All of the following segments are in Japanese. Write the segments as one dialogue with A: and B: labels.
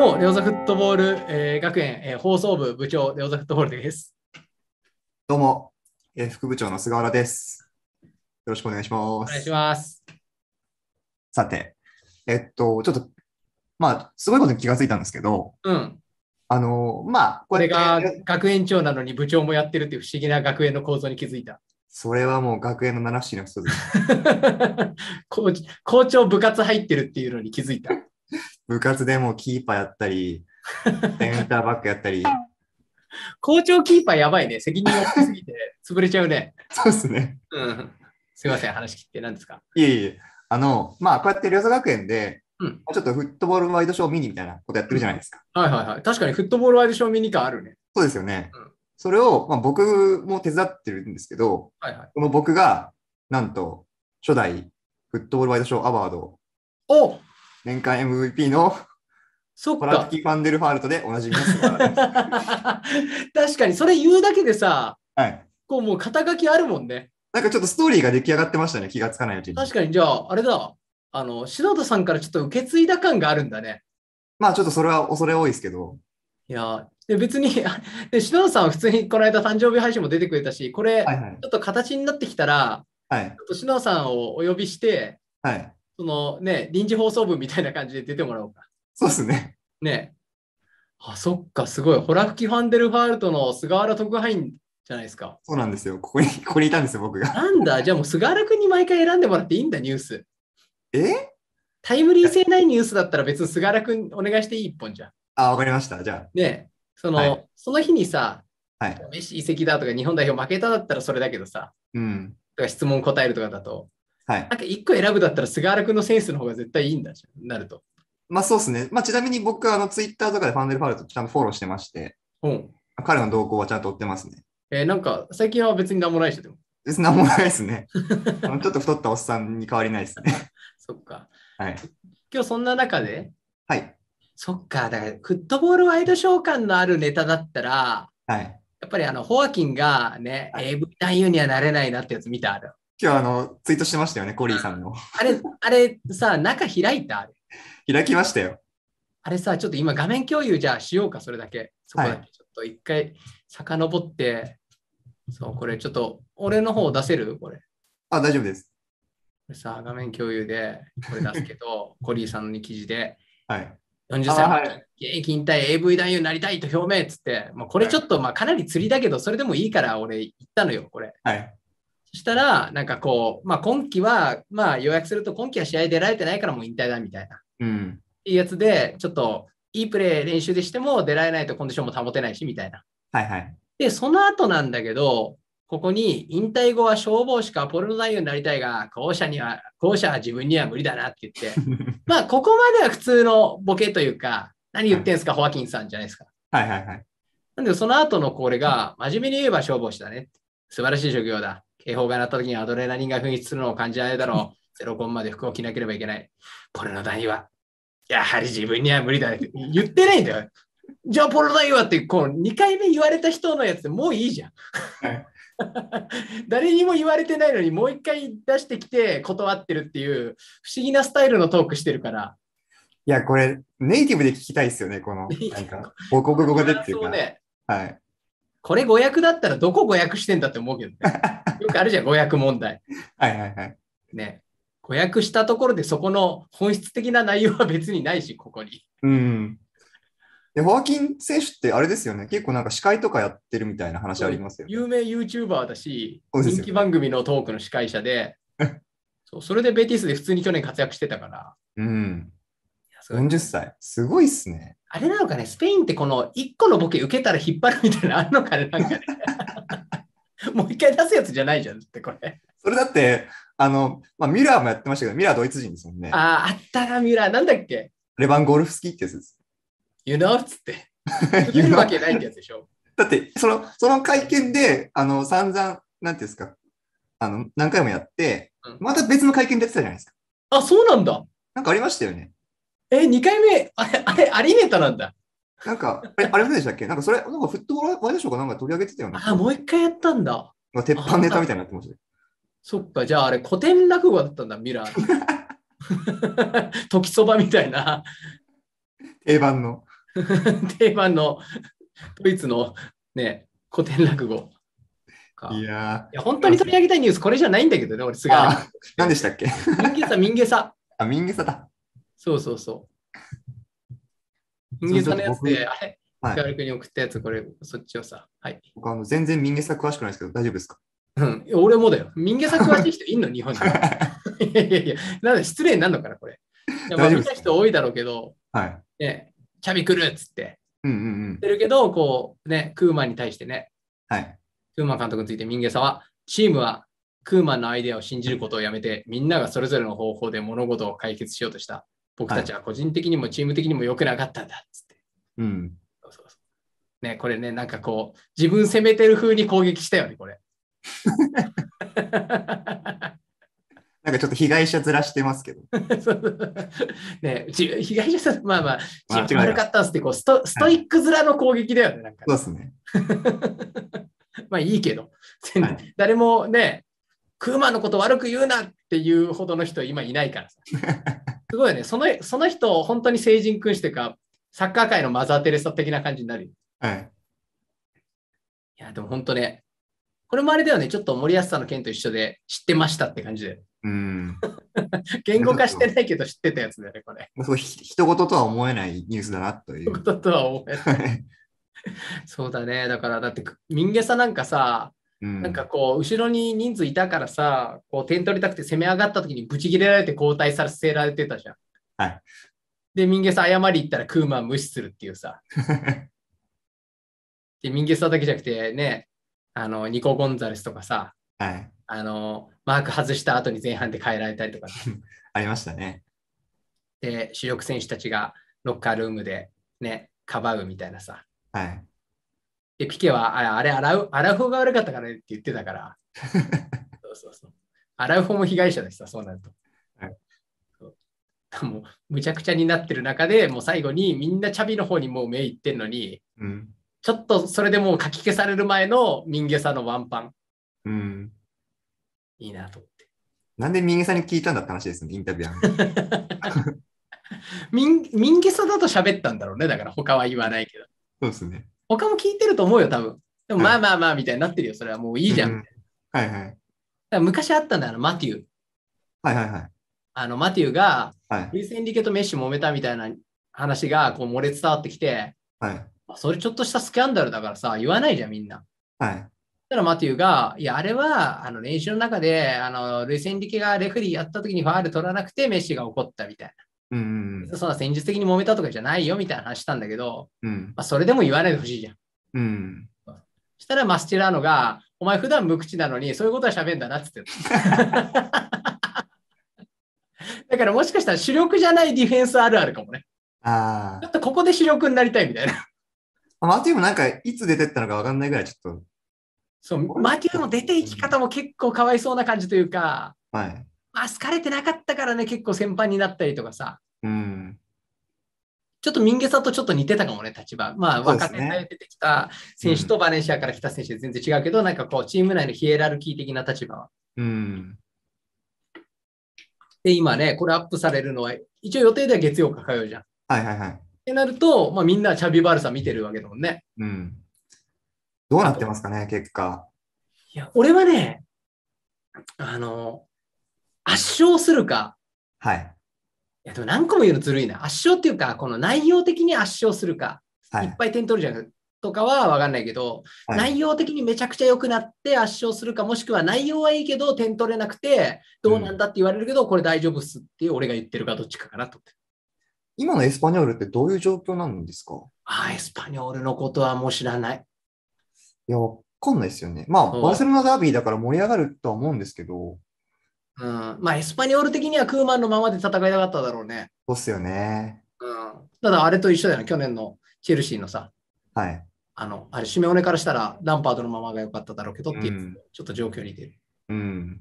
A: どうも、レオザフットボール、えー、学園、えー、放送部部長、レオザフットボールです。
B: どうも、えー、副部長の菅原です。よろしくお願いします。お願いします。さて、えっと、ちょっと、まあ、すごいことに気がついたんですけど、うん。あの、
A: まあ、これが学園長なのに部長もやってるっていう不思議な学園の構造に気づいた。
B: それはもう学園の七不思議
A: の一つ校長部活入ってるっていうのに気づいた。
B: 部活でもキーパーやったり、センターバックやったり。
A: 校長キーパーやばいね。責任大きすぎて 潰れちゃう
B: ね。そうですね。う
A: ん。すいません、話切って何ですか
B: いえいえ。あの、まあ、こうやって両座学園で、うん、ちょっとフットボールワイドショーミニみたいなことやってるじゃないですか。はいはいはい。確かにフットボールワイドショーミニ感あるね。そうですよね。うん、それを、まあ、僕も手伝ってるんですけど、はいはい、この僕が、なんと、初代フットボールワイドショーアワードを。お年間 MVP のそっか。ラーファンデルファールトでおなじみです。確かに、それ言うだけでさ、はい、こうもう肩書きあるもんね。なんかちょっとストーリーが出来上がってましたね、気がつかないうちに。確
A: かに、じゃあ、あれだ、あの、篠田さんからちょっと受け継いだ感があるんだね。
B: まあ、ちょっとそれは恐れ多いですけど。
A: いや、で別に で、篠田さんは普通にこの間誕生日配信も出てくれたし、これ、ちょっと形になってきたら、はい、ちょっと篠田さんをお呼びして、はい、そのね、臨時放送部みたいな感じで出てもらおうか。
B: そうですね。
A: ね。あ、そっか、すごい。ホラフきファンデルファールトの菅原特派員じゃないですか。
B: そうなんですよ。ここに、ここにいたんですよ、僕が。
A: なんだ、じゃあもう菅原君に毎回選んでもらっていいんだ、ニュース。えタイムリー性ないニュースだったら別に菅原君お願いしていい一本じゃん。
B: あ、わかりました。じゃあ。
A: ねその、はい、その日にさ、はい、メッシ移籍だとか日本代表負けただったらそれだけどさ、うん、とか質問答えるとかだと、はい。なんか一個選ぶだったら菅原君のセンスの方が絶対いいんだじゃん、なると。
B: まあそうですね。まあちなみに僕、あの、ツイッターとかでファンデルファルトちゃんとフォローしてまして、うん。彼の動向はちゃんと追ってますね。えー、なんか最近は別に何も
A: ないでしょ、でも。別に何もないです
B: ね。ちょっと太ったおっさんに変わりないですね。そっか。はい。
A: 今日そんな中で、はい。そっか、だからフットボールワイド召喚のあるネタだったら、はい。やっぱりあの、ホアキンがね、はい、AV 男優にはなれないなってやつ見たある。
B: 今日あの、ツイートしてましたよね、コリーさんの。
A: あれ、あれさ、中開いた
B: 開きましたよ。
A: あれさ、ちょっと今画面共有じゃあしようか、それだけ。そこだけ、はちょっと一回遡って、そう、これちょっと俺の方出せるこれ。
B: あ、大丈夫です。
A: これさ、画面共有でこれ出すけど、コリーさんの記事で、はい、40歳、現役引退 AV 男優になりたいと表明っつって、もうこれちょっと、まあ、かなり釣りだけど、それでもいいから俺言ったのよ、これ。はい、そしたら、なんかこう、まあ、今季は、まあ、予約すると今季は試合出られてないからもう引退だみたいな。うん、いいやつで、ちょっといいプレー練習でしても出られないとコンディションも保てないしみたいな。はいはい。で、その後なんだけど、ここに引退後は消防士かポルノ男優になりたいが、後者には、後者は自分には無理だなって言って、まあ、ここまでは普通のボケというか、何言ってんすか、ホワキンさんじゃないですか。はいはいはい。なんで、その後のこれが、真面目に言えば消防士だね。素晴らしい職業だ。警報が鳴った時にアドレナリンが噴出するのを感じないだろう。ゼロコンまで服を着なければいけない。ポルノ代は、やはり自分には無理だね言ってないんだよ。じゃあポルノ代はってこう2回目言われた人のやつもういいじゃん。誰にも言われてないのにもう一回出してきて断ってるっていう不思議なスタイルのトークしてるから。
B: いや、これネイティブで聞きたいですよね、この。なんか、母国語でっていうか。ね。はい。こ
A: れ語訳だったらどこ語訳してんだって思うけどね。よくあるじゃん、誤訳問題。はいはいはい。ね。誤訳したところで、そこの本質的な内容は別にないし、ここに。
B: うん。で、ホーキン選手ってあれですよね、結構なんか司会とかやってるみたいな話ありますよ、ね、
A: 有名 YouTuber だし、人気番組のトークの司会者で、そうそれでベティスで普通に去年活躍してたから。
B: うん。40歳。すごいっすね。
A: あれなのかね、スペインってこの1個のボケ受けたら引っ張るみたいなのあるのかね、なんかね。もう一回出すやつ
B: じゃないじゃんってこれ。それだって、あの、まあ、ミュラーもやってましたけど、ミュラードイツ人ですもんね。
A: ああ、あったな、ミュラー。なんだっけ
B: レバン・ゴルフスキーってやつです。You know? っつって。言うわけないってやつでしょ。だって、その、その会見で、あの、散々、なんていうんですか、あの、何回もやって、うん、また別の会見でやってたじゃないですか。あ、そうなんだ。なんかありましたよね。え、2回目、あれ、あれ、アリネタなんだ。なんか、あれ、あれでしたっけなんかそれ、なんかフットボールワイドショーかなんか取り上げてたよね。あ、もう一回やったんだ。まあ、鉄板ネタみたいになってました
A: そっか、じゃああれ、古典落語だったんだ、ミラー。時そばみたいな。
B: 定番の。
A: 定番の、ドイツのね、古典落語。いやいや本当に取り上げたいニュース、これじゃないんだけどね、俺、すが。何でしたっけ民芸さ、民芸さ。あ、民芸さだ。そうそうそう。ミンゲサのやつで、あ
B: れ、はい、ガール
A: 君に送ったやつ、これ、そっちをさ。はい。
B: 僕あの全然ミンゲサ詳しくないですけど、大丈夫ですかうん、
A: 俺もだよ。民芸作詳しい人いんの、日本に。いやいやいや、なんで失礼になるのかな、これ。
B: いや見た
A: 人多いだろうけど、はい、ね、チャビ来るっつって、
B: うんうんうん、って
A: るけど、こう、ね、クーマンに対してね、はい、クーマン監督について民芸さんは、チームはクーマンのアイデアを信じることをやめて、みんながそれぞれの方法で物事を解決しようとした。僕たちは個人的にもチーム的にも良くなかったんだっつって。
B: うん。そうそうそ
A: うね、これね、なんかこう、自分攻めてる風に攻撃したよね、これ。
B: なんかちょっと被害者ずらしてますけど。
A: ね、被害者さん、まあまあ、チーム悪かったっすってこうスト、ストイック面の攻撃だよね、なん
B: か、ね、そうで
A: すね。まあいいけど、はい、誰もね、クーマンのこと悪く言うなっていうほどの人今いないからさ。すごいね。そのその人、本当に成人君主というか、サッカー界のマザー・テレサ的な感じになる。
B: はい。い
A: や、でも本当ね、これもあれだよね、ちょっと森保さんの件と一緒で知ってましたって感じで。うん。言語化してないけど知ってたやつだよね、これ。
B: そう、ひと事とは思えないニュースだなという。ひ
A: と事とは思えない。そうだね、だからだって、民家さなんかさ、なんかこう、後ろに人数いたからさ、こう点取りたくて攻め上がった時にブチ切れられて交代させられてたじゃん。はい。で、ミンゲス謝り行ったらクーマン無視するっていうさ。で、ミンゲスだけじゃなくてね、あの、ニコ・ゴンザレスとかさ、はい。あの、マーク外した後に前半で変えられたりとか。
B: ありましたね。
A: で、主力選手たちがロッカールームでね、かばうみたいなさ。はい。で、ピケは、あれ、アラフォが悪かったからねって言ってたから。そうそうそう。アラフォも被害者でした、そうなると。もうむちゃくちゃになってる中でもう最後にみんなチャビの方にもう目いってんのに、うん、ちょっとそれでもうかき消される前のミンゲサのワンパン、
B: うん、いいなと思ってなんでミンゲサに聞いたんだって話ですねインタビュアー
A: ミンミンゲサだと喋ったんだろうねだから他は言わないけどそうですね他も聞いてると思うよ、多分。でもまあまあまあみたいになってるよ、それはもういいじゃん。うん、はいはい。だから昔あったんだよ、マティウ。はいはいはい。あの、マティウが、ルイス・エンリケとメッシュ揉めたみたいな話がこう漏れ伝わってきて、はい、それちょっとしたスキャンダルだからさ、言わないじゃん、みんな。はい。たらマティウが、いや、あれはあの練習の中で、あのルイス・エンリケがレフリーやった時にファール取らなくて、メッシが怒ったみたいな。うん、うん、そんな戦術的に揉めたとかじゃないよみたいな話したんだけど、うん、まあ、それでも言わないでほしいじゃん。うん、したらマスチェラーノが、お前普段無口なのにそういうことは喋んだなって言って だからもしかしたら主力じゃないディフェンスあるあるかもね。
B: ああ。ちょっ
A: とここで主力になりたいみたいな。
B: マティウもなんかいつ出てったのか分かんないぐらいちょっと。
A: そう、マティウも出ていき方も結構かわいそうな感じというか、はい。まあ、好かれてなかったからね、結構先輩になったりとかさ。うん。ちょっと民下さんとちょっと似てたかもね、立場。まあ、若手に出てきた選手とバレンシアから来た選手全然違うけど、うん、なんかこう、チーム内のヒエラルキー的な立場は。
B: うん。
A: で、今ね、これアップされるのは、一応予定では月曜か火曜じゃん。はいはいはい。ってなると、まあ、みんなチャビバルさん見てるわけだ
B: もんね。うん。どうなってますかね、結果。
A: いや、俺はね、あの、圧勝するか。はい。いや、でも何個も言うのずるいな。圧勝っていうか、この内容的に圧勝するか。はい、いっぱい点取るじゃんとかは分かんないけど、はい、内容的にめちゃくちゃ良くなって圧勝するか、もしくは内容はいいけど点取れなくて、どうなんだって言われるけど、うん、これ大丈夫っすって俺が言ってるかどっちかかなと。
B: 今のエスパニョールってどういう状況なんですか
A: あエスパニョールのことはもう知らない。
B: いや、わかんないですよね。まあ、バルセロナダービーだから盛り上がるとは思うんですけど。うん、
A: まあ、エスパニョール的にはクーマンのままで戦いたかっただ
B: ろうね。そうっすよね。
A: うん、ただ、あれと一緒だよね、去年の
B: チェルシーのさ。はい。
A: あの、あれ、シメオネからしたら、ランパードのままが良かっただろうけどっていう、うん、ちょっと状況に出る。うん。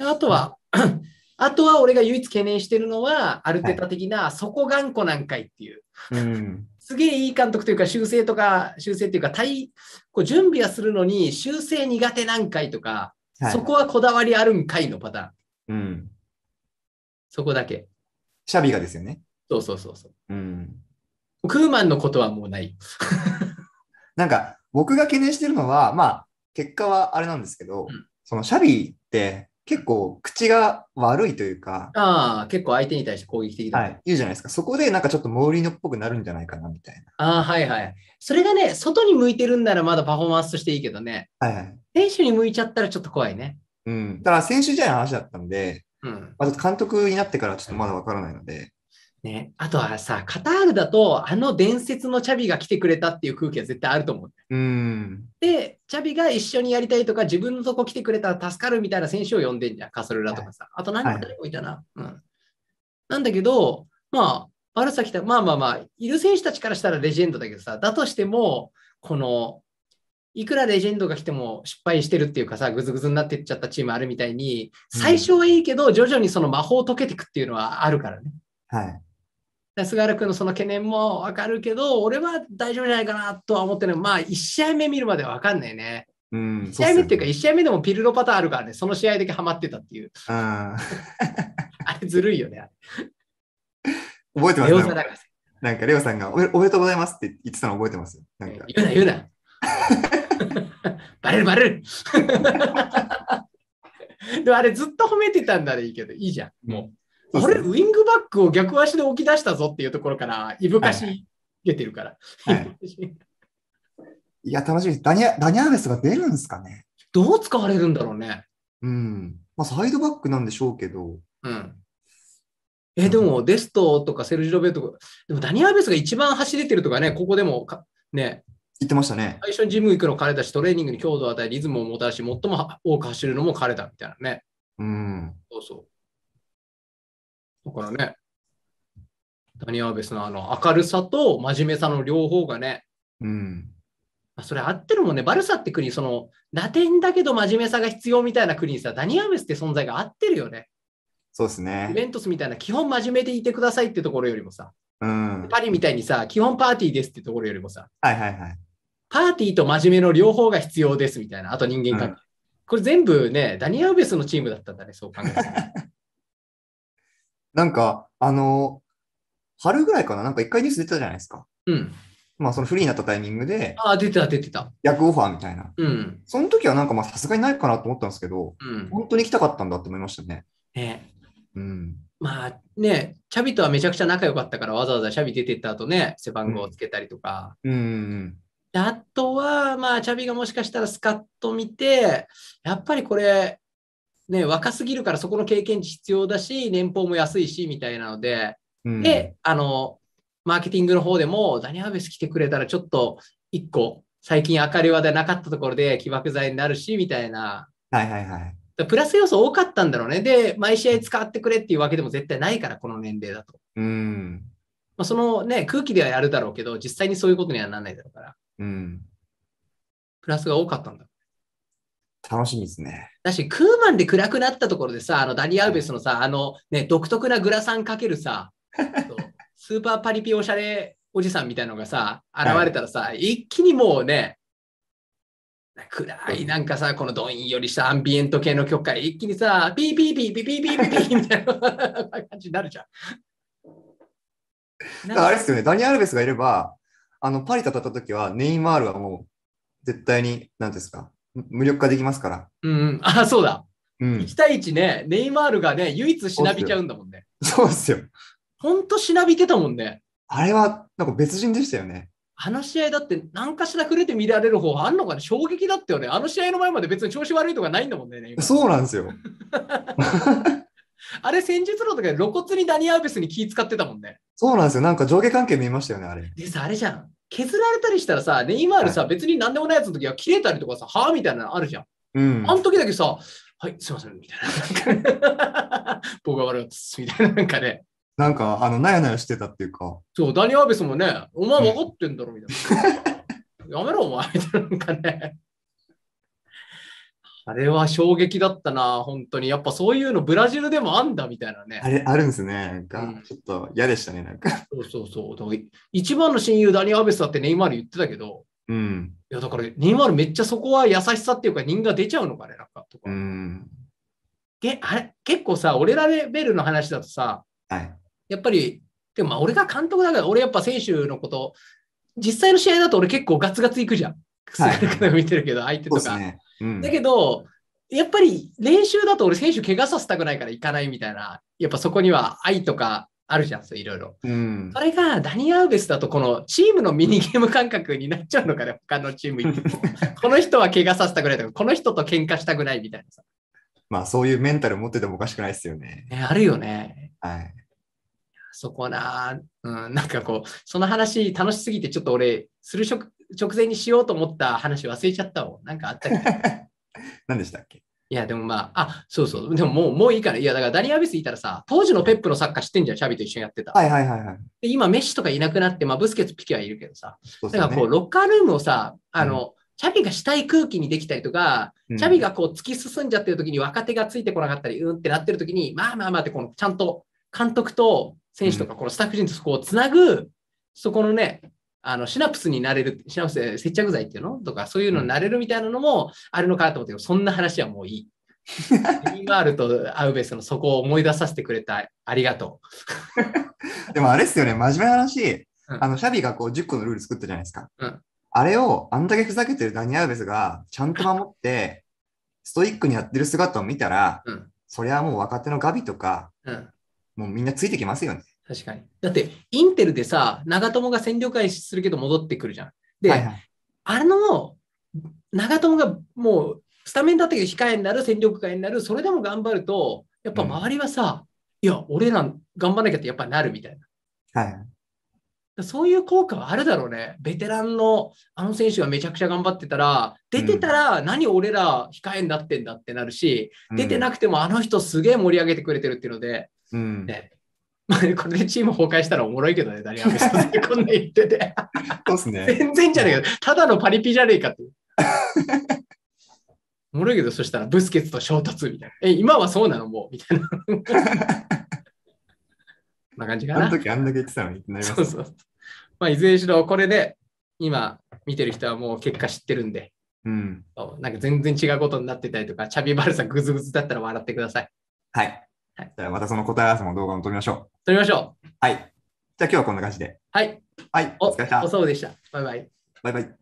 A: あとは、あとは俺が唯一懸念してるのは、アルテタ的な、そこ頑固なんかいっていう。うん、すげえいい監督というか、修正とか、修正っていうか、対こう準備はするのに、修正苦手なんかいとか、はい、そこはこだわりあるんかいのパターン。うん。そこだけ。
B: シャビがですよね。そうそうそうそう。うん。クーマンのことはもうない。なんか、僕が懸念してるのは、まあ、結果はあれなんですけど、うん、そのシャビって結構口が悪いというか、ああ、結構相手に対して攻撃的だ、はい。言うじゃないですか。そこでなんかちょっとモーリーノっぽくなるんじゃないかなみたい
A: な。ああ、はいはい。それがね、外に向いてるんならまだパフォーマンスとしていいけどね。はいはい。選手に向いちゃったらちょっと怖
B: いね。うん。だから選手時代の話だったんで、うん。まあ、監督になってからちょっとまだわからないので。ね、あとはさ、カタールだと、あの伝説のチャビが来てくれたっ
A: ていう空気は絶対あると思う。うん、で、チャビが一緒にやりたいとか、自分のとこ来てくれたら助かるみたいな選手を呼んでんじゃん、カソルラとかさ。はい、あと何人もいたな、はい、うん。なんだけど、まあ、バルサ来た、まあまあまあ、いる選手たちからしたらレジェンドだけどさ、だとしても、このいくらレジェンドが来ても失敗してるっていうかさ、ぐずぐずになってっちゃったチームあるみたいに、最初はいいけど、徐々にその魔法を解けていくっていうのはあるからね。はい。菅原君のその懸念もわかるけど、俺は大丈夫じゃないかなとは思ってるまあ、1試合目見るまでわかんないね。
B: うん、1試合
A: 目っていうか、1試合目でもピルロパターンあるからね、その試合だけハマってたっていう。
B: あ
A: あれずるいよね、あ
B: れ。覚えてますね。なんか、レオさんがおめでとうございますって言ってたの覚えてますなんか言うな、言うな。
A: バレるバレる でもあれずっと褒めてたんだらいいけど、いいじゃん。もう。これ、ウィングバックを逆足で置き出したぞっていうところから、いぶかし出てるから。はいはい、
B: いや、楽しみです。ダニアダニアーベスが出るんですかね。どう使われるんだろうね。うん。まあ、サイドバックなんでしょうけど。うん。え、で
A: も、デストとかセルジロベとか、でもダニアーベスが一番走れてるとかね、ここでもね、言ってましたね。最初にジム行くの彼だし、トレーニングに強度を与え、リズムをもたらし、最も多く走るのも彼だみたいなね。
B: うん。そう
A: そう。だからね、ダニーベスのあの明るさと真面目さの両方がね、うん。まあ、それ合ってるもんね。バルサって国、その、ラテンだけど真面目さが必要みたいな国にさ、ダニアベスって存在が合ってるよね。
B: そうですね。イベン
A: トスみたいな、基本真面目でいてくださいってところよりもさ、うん、パリみたいにさ、基本パーティーですってところよりもさ、はいはいはい。パーティーと真面目の両方が必要ですみたいな、あと人間関係。うん、これ全部ね、ダニア・ウベスのチームだったんだね、そう考えたら。
B: なんか、あの、春ぐらいかな、なんか一回ニュース出たじゃないですか。うん。まあ、そのフリーになったタイミングで、あ、出てた、出てた。役オファーみたいな。うん。その時はなんか、まあ、さすがにないかなと思ったんですけど、うん、本当に来たかったんだって思いましたね。ね。うん。
A: まあね、チャビとはめちゃくちゃ仲良かったから、わざわざチャビ出てった後ね、背番号をつけたりとか、あとは、まあ、チャビがもしかしたらスカッと見て、やっぱりこれ、ね、若すぎるからそこの経験値必要だし、年俸も安いし、みたいなので、うん、で、あの、マーケティングの方でも、ダニアベス来てくれたらちょっと一個、最近明るい話題なかったところで起爆剤になるし、みたいな。
B: はいはいはい。
A: プラス要素多かったんだろうね。で、毎試合使ってくれっていうわけでも絶対ないから、この年齢だと。
B: うん。
A: まあ、そのね、空気ではやるだろうけど、実際にそういうことにはならないだろうから。うん。プラスが多かったんだ。
B: 楽しみですね。
A: だし、クーマンで暗くなったところでさ、あのダニ・アウベスのさ、あのね、独特なグラサンかけるさ、スーパーパリピおしゃれおじさんみたいのがさ、現れたらさ、はい、一気にもうね、暗いなんかさ、このどんよりしたアンビエン
B: ト系の曲から一
A: 気にさ、ピーピーピーピーピーピーピーピーみたいな 感じになるじゃん。
B: んあれですよね、ダニアルベスがいれば、あの、パリ戦った時は、ネイマールはもう、絶対に、なんですか、無力化できますから。うん、あ、そうだ。うん、1対1ね、ネイマールがね、唯一しなびちゃうんだもんね。そうっすよ。
A: ほんとしなびてたもんね。あれは、なんか別人でしたよね。あの試合だって何かしら触れて見られる方あんのかね衝撃だったよね。あの試合の前まで別に調子悪いとかないんだもんね。そ
B: うなんですよ。
A: あれ戦術論とか露骨にダニアーベスに気使ってたもんね。
B: そうなんですよ。なんか上下関係見えましたよね、あれ。
A: でさ、あれじゃん。削られたりしたらさ、ネイマールさ、はい、別に何でもないやつの時は切れたりとかさ、はあみたいなのあるじゃん。うん。あの時だけさ、はい、すいません、みたいな。僕が悪いっす、みたいな。なんかね。
B: なんか、あの、なやなやしてたっていうか。
A: そう、ダニアーベスもね、お前分かってんだろ、みたいな。やめろ、お前、みたいな。なんかね。
B: あれは衝
A: 撃だったな、本当に。やっぱそういうのブラジルでもあんだみたいなね。あ
B: れ、あるんですね。が、うん、ちょっと嫌でしたね、なんか。
A: そうそうそう。一番の親友、ダニ・アベスだってネイマール言ってたけど、うん。いや、だから、ネイマールめっちゃそこは優しさっていうか、人が出ちゃうのかね、なん
B: か、とか。うん。
A: けあれ結構さ、俺らレベルの話だとさ、はい、やっぱり、でも俺が監督だから、俺やっぱ選手のこと、実際の試合だと俺結構ガツガツいくじゃん。はい、見てるけど、相手とか。そうですねだけど、やっぱり練習だと俺選手怪我させたくないから行かないみたいな、やっぱそこには愛とかあるじゃん、いろいろ。うん、それがダニ・アウベスだと、このチームのミニゲーム感覚になっちゃうのかね、他のチーム行っても。この人は怪我させたくないとか、この人と喧嘩したくないみたいなさ。
B: まあそういうメンタル持っててもおかしくないですよね。
A: ねあるよね。はい。そこな、うん、なんかこう、その話楽しすぎて、ちょっと俺、する職直前にしようと思った話忘れちゃったわ。なんかあったっけ
B: 何でしたっけ
A: いや、でもまあ、あ、そうそう。でももう、もういいから。いや、だからダニア・ビスいたらさ、当時のペップのサッカー知ってんじゃん、チャビと一緒にやってた。はいはいはい、はい。で今、メッシとかいなくなって、まあ、ブスケツ、ピケはいるけどさ。ね、だからこう、ロッカールームをさ、あの、うん、チャビがしたい空気にできたりとか、うん、チャビがこう突き進んじゃってる時に若手がついてこなかったり、うんってなってる時に、まあまあまあって、このちゃんと監督と選手とか、このスタッフ陣とそこをつなぐ、うん、そこのね、あのシナプスになれる、シナプス接着剤っていうのとか、そういうのになれるみたいなのもあるのかなと思ったけど、そんな話はもういい。リマールとアウベスのそこを思い出させてくれた、ありがと
B: う。でもあれですよね、真面目な話、あのシャビがこう10個のルール作ったじゃないですか。うん、あれをあんだけふざけてるダニアウベスがちゃんと守って、ストイックにやってる姿を見たら、うん、そりゃもう若手のガビとか、もうみんなついてきますよね。確かに。だって、インテルでさ、長友が占領会するけど戻ってくるじゃん。で、は
A: いはいあの、長友がもう、スタメンだったけど控えになる、戦力外になる、それでも頑張ると、やっぱ周りはさ、いや、俺ら頑張らなきゃってやっぱなるみたいな。はい。そういう効果はあるだろうね。ベテランのあの選手がめちゃくちゃ頑張ってたら、出てたら何俺ら控えになってんだってなるし、うん、出てなくてもあの人すげえ盛り上げてくれてるっていうので、うんね、まあ、これでチーム崩壊したらおもろいけどね、ダが。ア ベこんな言ってて。そうっすね。全然じゃねえけど、ただのパリピじゃねえかって おもろいけど、そしたらブスケツと衝突みたいな。え、今はそうなのもうみたいな。な感じかな。あの時あんだけ言ってたのにってなります、ね、そうそうまあ、いずれにしろ、これで今見てる人はもう結果知ってるんで、うん、なんか全然違うことになってたりとか、チャビバルさんグズグズだったら笑ってください。
B: はい。はい、じゃあまたその答え合わせも動画も撮りましょう。撮りましょう。はい。じゃあ今日はこんな感じで。はい。はい。お疲れ様でした。バイバイ。バイバイ。